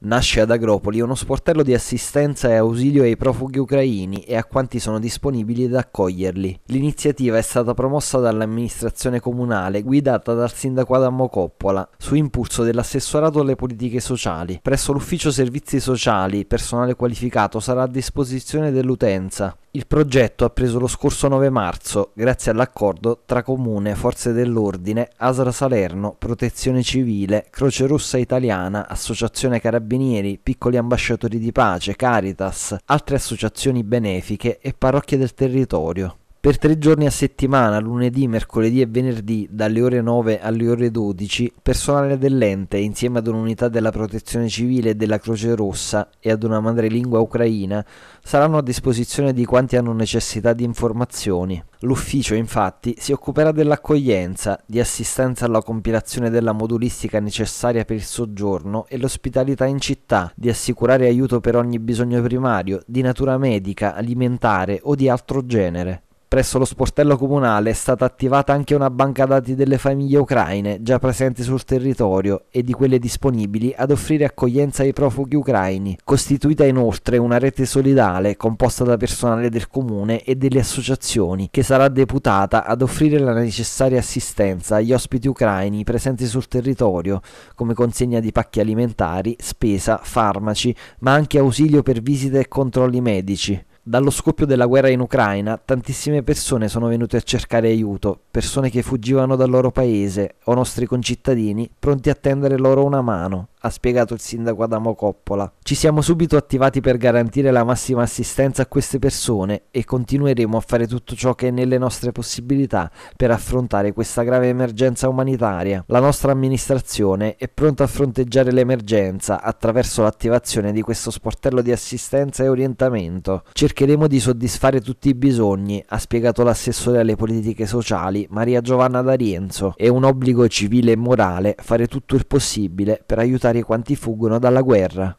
Nasce ad Agropoli uno sportello di assistenza e ausilio ai profughi ucraini e a quanti sono disponibili ad accoglierli. L'iniziativa è stata promossa dall'amministrazione comunale, guidata dal sindaco Adamo Coppola, su impulso dell'assessorato alle politiche sociali. Presso l'ufficio servizi sociali, personale qualificato sarà a disposizione dell'utenza. Il progetto ha preso lo scorso 9 marzo grazie all'accordo tra Comune, Forze dell'Ordine, Asra Salerno, Protezione Civile, Croce Rossa Italiana, Associazione Carabinieri, Piccoli Ambasciatori di Pace, Caritas, altre associazioni benefiche e parrocchie del territorio per tre giorni a settimana, lunedì, mercoledì e venerdì, dalle ore 9 alle ore 12, personale dell'ente, insieme ad un'unità della protezione civile e della Croce Rossa e ad una madrelingua ucraina, saranno a disposizione di quanti hanno necessità di informazioni. L'ufficio infatti si occuperà dell'accoglienza, di assistenza alla compilazione della modulistica necessaria per il soggiorno e l'ospitalità in città, di assicurare aiuto per ogni bisogno primario, di natura medica, alimentare o di altro genere. Presso lo sportello comunale è stata attivata anche una banca dati delle famiglie ucraine già presenti sul territorio e di quelle disponibili ad offrire accoglienza ai profughi ucraini, costituita inoltre una rete solidale composta da personale del comune e delle associazioni che sarà deputata ad offrire la necessaria assistenza agli ospiti ucraini presenti sul territorio, come consegna di pacchi alimentari, spesa, farmaci, ma anche ausilio per visite e controlli medici. Dallo scoppio della guerra in Ucraina, tantissime persone sono venute a cercare aiuto, persone che fuggivano dal loro paese o nostri concittadini pronti a tendere loro una mano ha spiegato il sindaco Adamo Coppola. Ci siamo subito attivati per garantire la massima assistenza a queste persone e continueremo a fare tutto ciò che è nelle nostre possibilità per affrontare questa grave emergenza umanitaria. La nostra amministrazione è pronta a fronteggiare l'emergenza attraverso l'attivazione di questo sportello di assistenza e orientamento. Cercheremo di soddisfare tutti i bisogni, ha spiegato l'assessore alle politiche sociali Maria Giovanna D'Arienzo. È un obbligo civile e morale fare tutto il possibile per aiutare quanti fuggono dalla guerra.